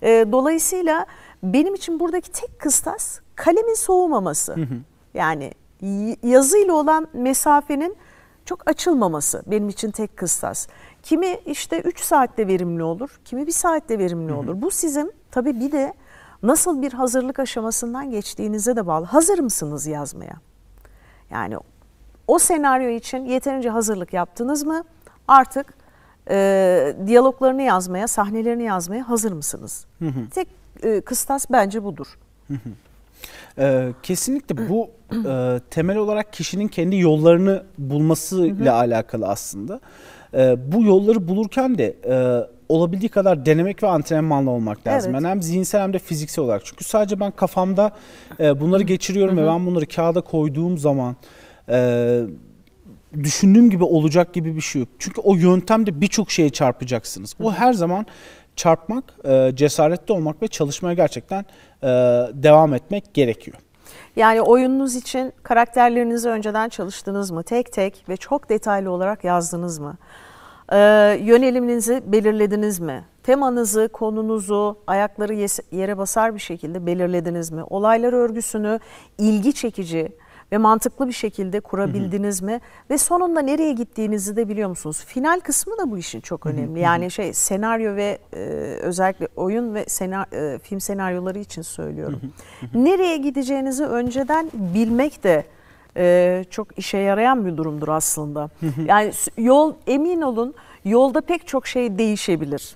e, dolayısıyla benim için buradaki tek kıstas kalemin soğumaması. Yani yazıyla olan mesafenin çok açılmaması benim için tek kıstas. Kimi işte 3 saatte verimli olur, kimi 1 saatte verimli olur. Bu sizin tabii bir de nasıl bir hazırlık aşamasından geçtiğinize de bağlı. Hazır mısınız yazmaya? Yani o senaryo için yeterince hazırlık yaptınız mı? Artık e, diyaloglarını yazmaya, sahnelerini yazmaya hazır mısınız? Hı hı. Tek e, kıstas bence budur. Hı hı. Ee, kesinlikle bu e, temel olarak kişinin kendi yollarını bulmasıyla alakalı aslında. E, bu yolları bulurken de e, olabildiği kadar denemek ve antrenmanla olmak lazım. Evet. Yani hem zihinsel hem de fiziksel olarak. Çünkü sadece ben kafamda e, bunları geçiriyorum ve ben bunları kağıda koyduğum zaman e, düşündüğüm gibi olacak gibi bir şey yok. Çünkü o yöntemde birçok şeye çarpacaksınız. Bu her zaman çarpmak, e, cesaretli olmak ve çalışmaya gerçekten e, devam etmek gerekiyor. Yani oyununuz için karakterlerinizi önceden çalıştınız mı? Tek tek ve çok detaylı olarak yazdınız mı? Ee, yöneliminizi belirlediniz mi? Temanızı, konunuzu ayakları yere basar bir şekilde belirlediniz mi? Olaylar örgüsünü ilgi çekici, ve mantıklı bir şekilde kurabildiniz mi? Ve sonunda nereye gittiğinizi de biliyor musunuz? Final kısmı da bu işin çok önemli. yani şey senaryo ve e, özellikle oyun ve senar, e, film senaryoları için söylüyorum. nereye gideceğinizi önceden bilmek de e, çok işe yarayan bir durumdur aslında. yani yol emin olun yolda pek çok şey değişebilir.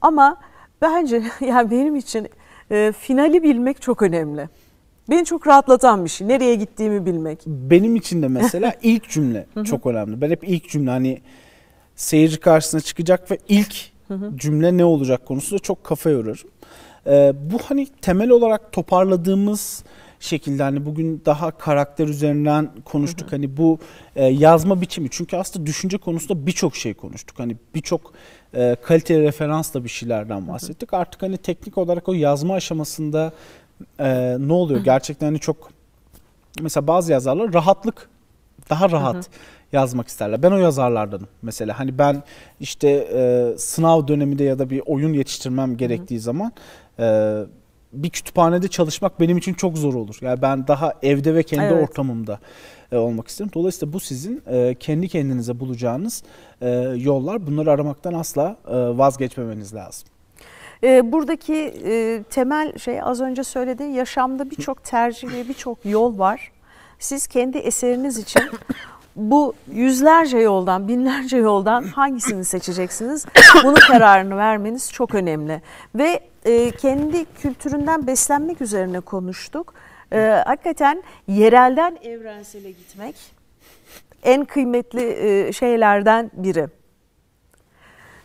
Ama bence yani benim için e, finali bilmek çok önemli. Beni çok rahatlatan bir şey. Nereye gittiğimi bilmek. Benim için de mesela ilk cümle çok önemli. Ben hep ilk cümle hani seyirci karşısına çıkacak ve ilk cümle ne olacak konusunda çok kafa yoruyorum. Ee, bu hani temel olarak toparladığımız şekilde hani bugün daha karakter üzerinden konuştuk. Hani bu e, yazma biçimi çünkü aslında düşünce konusunda birçok şey konuştuk. Hani birçok e, kaliteli referansla bir şeylerden bahsettik. Artık hani teknik olarak o yazma aşamasında e, ne oluyor? Gerçekten hani çok mesela bazı yazarlar rahatlık daha rahat yazmak isterler. Ben o yazarlardanım mesela. Hani ben işte e, sınav döneminde ya da bir oyun yetiştirmem gerektiği zaman e, bir kütüphanede çalışmak benim için çok zor olur. Yani ben daha evde ve kendi evet. ortamımda e, olmak isterim. Dolayısıyla bu sizin e, kendi kendinize bulacağınız e, yollar. Bunları aramaktan asla e, vazgeçmemeniz lazım. E, buradaki e, temel şey az önce söyledi yaşamda birçok tercih ve birçok yol var. Siz kendi eseriniz için bu yüzlerce yoldan, binlerce yoldan hangisini seçeceksiniz? Bunun kararını vermeniz çok önemli. Ve e, kendi kültüründen beslenmek üzerine konuştuk. E, hakikaten yerelden evrensele gitmek en kıymetli e, şeylerden biri.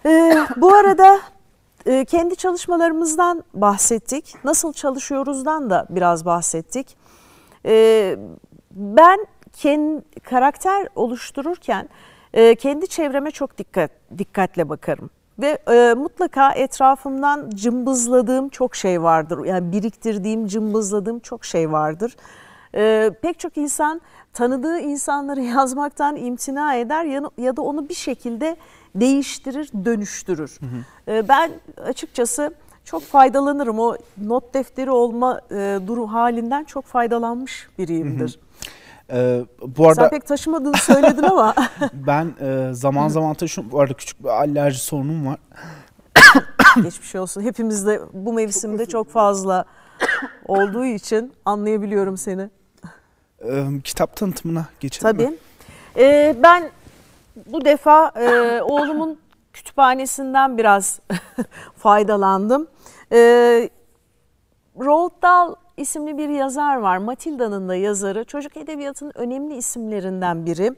E, bu arada e, kendi çalışmalarımızdan bahsettik. Nasıl çalışıyoruzdan da biraz bahsettik. E, ben kendi karakter oluştururken e, kendi çevreme çok dikkat dikkatle bakarım ve e, mutlaka etrafımdan cımbızladığım çok şey vardır. Yani biriktirdiğim, cımbızladığım çok şey vardır. E, pek çok insan tanıdığı insanları yazmaktan imtina eder ya, ya da onu bir şekilde değiştirir, dönüştürür. Hı hı. Ee, ben açıkçası çok faydalanırım. O not defteri olma e, durum halinden çok faydalanmış biriyimdir. Hı hı. Ee, bu arada Sen pek taşımadığını söyledin ama ben e, zaman zaman taşıyorum. Bu arada küçük bir alerji sorunum var. Geçmiş olsun. Hepimizde bu mevsimde çok fazla olduğu için anlayabiliyorum seni. Ee, kitap tanıtımına geçelim Tabii. mi? Ee, ben bu defa e, oğlumun kütüphanesinden biraz faydalandım. E, Roald Dahl isimli bir yazar var. Matilda'nın da yazarı. Çocuk edebiyatının önemli isimlerinden biri.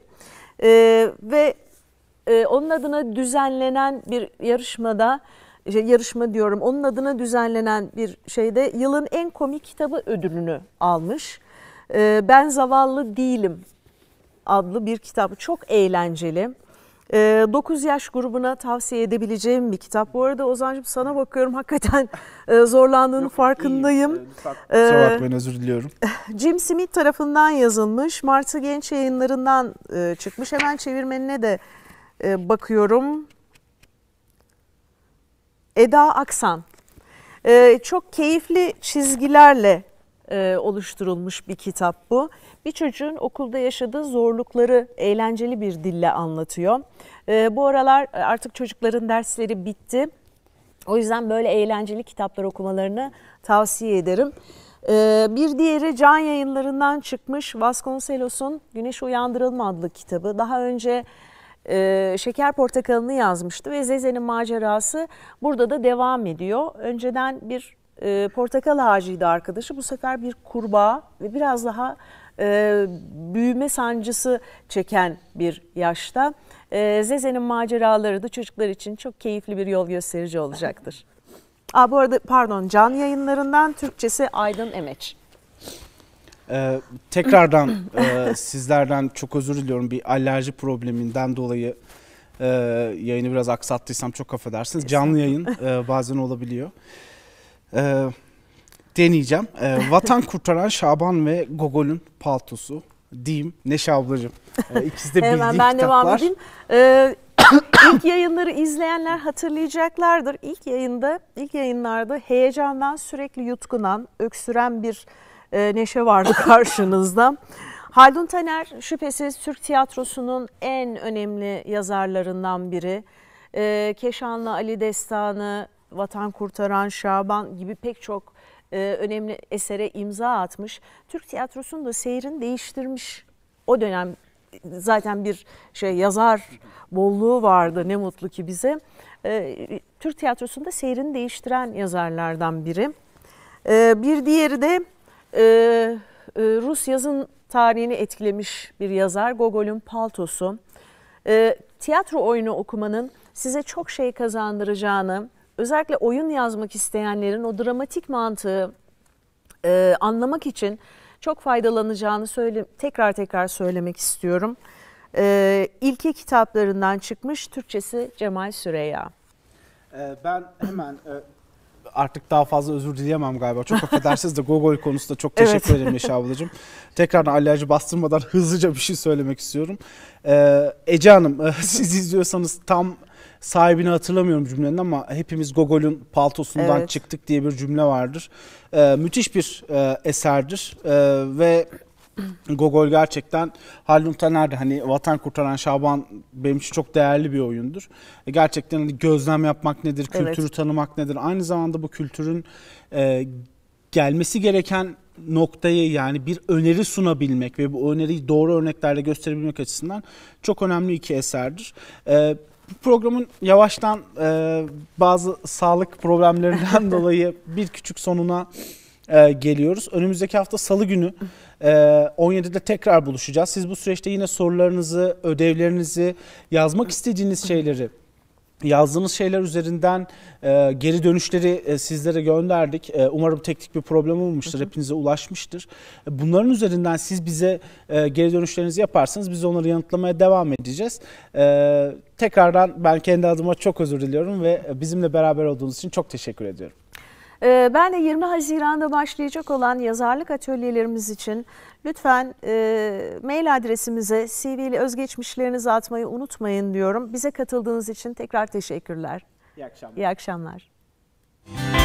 E, ve e, onun adına düzenlenen bir yarışmada şey, yarışma diyorum. Onun adına düzenlenen bir şeyde yılın en komik kitabı ödülünü almış. E, ben zavallı değilim adlı bir kitap. Çok eğlenceli. 9 ee, yaş grubuna tavsiye edebileceğim bir kitap. Bu arada Ozan'cığım sana bakıyorum hakikaten e, zorlandığının farkındayım. Kusura ee, ee özür diliyorum. Jim Smith tarafından yazılmış. Martı Genç yayınlarından e, çıkmış. Hemen çevirmenine de e, bakıyorum. Eda Aksan. Çok keyifli çizgilerle oluşturulmuş bir kitap bu. Bir çocuğun okulda yaşadığı zorlukları eğlenceli bir dille anlatıyor. Ee, bu aralar artık çocukların dersleri bitti. O yüzden böyle eğlenceli kitaplar okumalarını tavsiye ederim. Ee, bir diğeri can yayınlarından çıkmış Vasconcelos'un Güneş Uyandırılma adlı kitabı. Daha önce e, Şeker Portakalı'nı yazmıştı ve Zeze'nin macerası burada da devam ediyor. Önceden bir e, portakal ağacıydı arkadaşı. Bu sefer bir kurbağa ve biraz daha e, büyüme sancısı çeken bir yaşta. E, Zeze'nin maceraları da çocuklar için çok keyifli bir yol gösterici olacaktır. Aa, bu arada pardon can yayınlarından Türkçesi Aydın Emeç. Ee, tekrardan e, sizlerden çok özür diliyorum bir alerji probleminden dolayı e, yayını biraz aksattıysam çok affedersiniz. Canlı yayın e, bazen olabiliyor. Evet deneyeceğim. E, Vatan Kurtaran Şaban ve Gogol'ün paltosu diyeyim. Neşe ablacığım. E, ikisi de bildiği Hemen ben devam edeyim. Ee, ilk yayınları izleyenler hatırlayacaklardır. İlk yayında, ilk yayınlarda heyecandan sürekli yutkunan, öksüren bir e, Neşe vardı karşınızda. Haldun Taner şüphesiz Türk tiyatrosunun en önemli yazarlarından biri. E, Keşanlı Ali Destanı, Vatan Kurtaran Şaban gibi pek çok e, önemli esere imza atmış. Türk tiyatrosunun da seyrini değiştirmiş. O dönem zaten bir şey yazar bolluğu vardı ne mutlu ki bize. E, Türk tiyatrosunda seyrini değiştiren yazarlardan biri. E, bir diğeri de e, e Rus yazın tarihini etkilemiş bir yazar Gogol'un Paltosu. E, tiyatro oyunu okumanın size çok şey kazandıracağını, özellikle oyun yazmak isteyenlerin o dramatik mantığı e, anlamak için çok faydalanacağını söyle, tekrar tekrar söylemek istiyorum. E, ilke kitaplarından çıkmış Türkçesi Cemal Süreya. E, ben hemen e, artık daha fazla özür dileyemem galiba. Çok affedersiniz de Gogol konusunda çok teşekkür ederim Neşe ablacığım. Tekrar alerji bastırmadan hızlıca bir şey söylemek istiyorum. Ee, Ece Hanım e, siz izliyorsanız tam sahibini hatırlamıyorum cümlenin ama hepimiz Gogol'un paltosundan evet. çıktık diye bir cümle vardır. Ee, müthiş bir e, eserdir e, ve Gogol gerçekten Haldun Taner hani Vatan Kurtaran Şaban benim için çok değerli bir oyundur. E, gerçekten hani gözlem yapmak nedir, kültürü evet. tanımak nedir? Aynı zamanda bu kültürün e, gelmesi gereken noktayı yani bir öneri sunabilmek ve bu öneriyi doğru örneklerle gösterebilmek açısından çok önemli iki eserdir. E, bu programın yavaştan e, bazı sağlık problemlerinden dolayı bir küçük sonuna e, geliyoruz. Önümüzdeki hafta salı günü e, 17'de tekrar buluşacağız. Siz bu süreçte yine sorularınızı, ödevlerinizi, yazmak istediğiniz şeyleri Yazdığınız şeyler üzerinden e, geri dönüşleri e, sizlere gönderdik. E, umarım teknik bir problem olmamıştır, hı hı. hepinize ulaşmıştır. E, bunların üzerinden siz bize e, geri dönüşlerinizi yaparsanız biz onları yanıtlamaya devam edeceğiz. E, tekrardan ben kendi adıma çok özür diliyorum ve bizimle beraber olduğunuz için çok teşekkür ediyorum. Ee, ben de 20 Haziran'da başlayacak olan yazarlık atölyelerimiz için lütfen e, mail adresimize CV'li özgeçmişlerinizi atmayı unutmayın diyorum. Bize katıldığınız için tekrar teşekkürler. İyi akşamlar. İyi akşamlar.